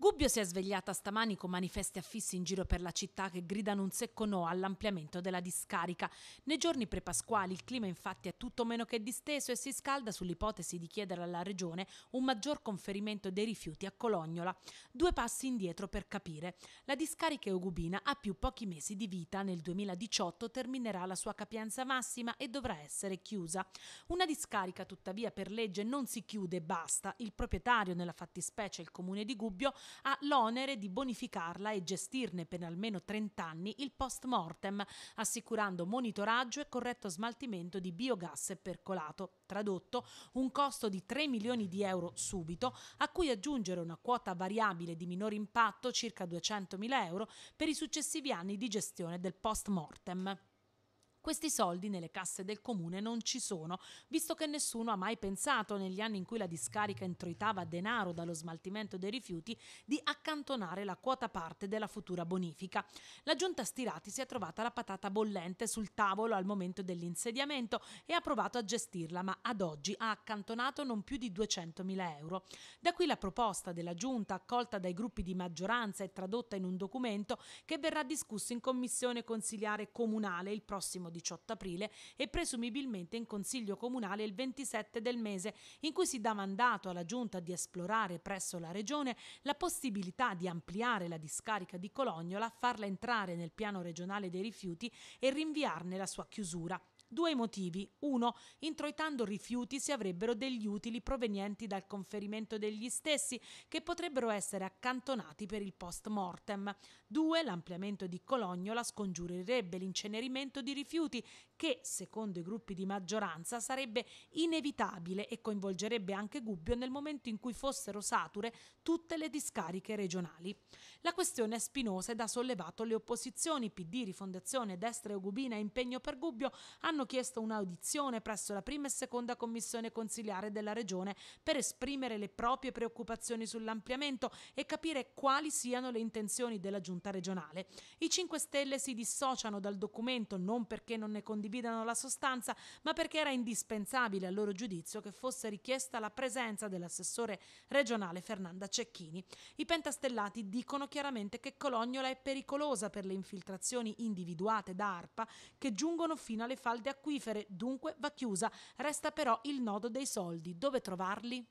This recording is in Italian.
Gubbio si è svegliata stamani con manifesti affissi in giro per la città che gridano un secco no all'ampliamento della discarica. Nei giorni prepasquali il clima infatti è tutto meno che disteso e si scalda sull'ipotesi di chiedere alla Regione un maggior conferimento dei rifiuti a Colognola. Due passi indietro per capire. La discarica eugubina ha più pochi mesi di vita, nel 2018 terminerà la sua capienza massima e dovrà essere chiusa. Una discarica tuttavia per legge non si chiude e basta. Il proprietario, nella fattispecie il comune di Gubbio, ha l'onere di bonificarla e gestirne per almeno 30 anni il post mortem, assicurando monitoraggio e corretto smaltimento di biogas e percolato. Tradotto, un costo di 3 milioni di euro subito, a cui aggiungere una quota variabile di minor impatto circa 200 mila euro per i successivi anni di gestione del post mortem. Questi soldi nelle casse del comune non ci sono, visto che nessuno ha mai pensato negli anni in cui la discarica introitava denaro dallo smaltimento dei rifiuti di accantonare la quota parte della futura bonifica. La giunta Stirati si è trovata la patata bollente sul tavolo al momento dell'insediamento e ha provato a gestirla, ma ad oggi ha accantonato non più di 200.000 euro. Da qui la proposta della giunta accolta dai gruppi di maggioranza e tradotta in un documento che verrà discusso in commissione consiliare comunale il prossimo 18 aprile e presumibilmente in Consiglio Comunale il 27 del mese, in cui si dà mandato alla Giunta di esplorare presso la Regione la possibilità di ampliare la discarica di Colognola, farla entrare nel piano regionale dei rifiuti e rinviarne la sua chiusura. Due motivi. Uno, introitando rifiuti si avrebbero degli utili provenienti dal conferimento degli stessi che potrebbero essere accantonati per il post mortem. Due, l'ampliamento di Colognola scongiurerebbe l'incenerimento di rifiuti che, secondo i gruppi di maggioranza, sarebbe inevitabile e coinvolgerebbe anche Gubbio nel momento in cui fossero sature tutte le discariche regionali. La questione è spinosa ed ha sollevato le opposizioni PD, Rifondazione, Destra e Ugubina impegno per Gubbio hanno hanno chiesto un'audizione presso la prima e seconda commissione consiliare della Regione per esprimere le proprie preoccupazioni sull'ampliamento e capire quali siano le intenzioni della Giunta regionale. I 5 Stelle si dissociano dal documento non perché non ne condividano la sostanza, ma perché era indispensabile a loro giudizio che fosse richiesta la presenza dell'assessore regionale Fernanda Cecchini. I pentastellati dicono chiaramente che Colognola è pericolosa per le infiltrazioni individuate da ARPA che giungono fino alle falde acquifere dunque va chiusa, resta però il nodo dei soldi, dove trovarli?